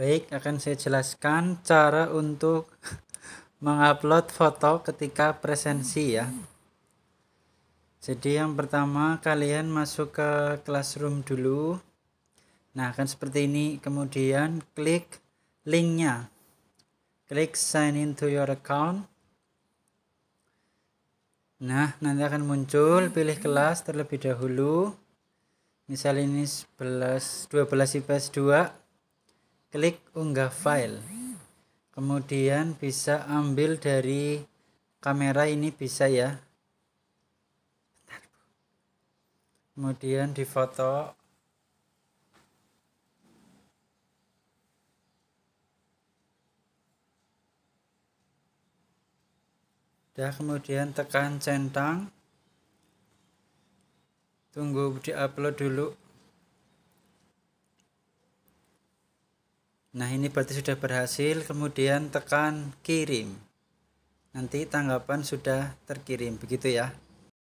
Baik, akan saya jelaskan cara untuk mengupload foto ketika presensi ya. Jadi yang pertama kalian masuk ke Classroom dulu. Nah, akan seperti ini. Kemudian klik linknya. Klik sign in to your account. Nah, nanti akan muncul pilih kelas terlebih dahulu. Misal ini 11 12 IPS 2 klik unggah file kemudian bisa ambil dari kamera ini bisa ya kemudian difoto ya kemudian tekan centang tunggu di upload dulu Nah ini berarti sudah berhasil kemudian tekan kirim nanti tanggapan sudah terkirim begitu ya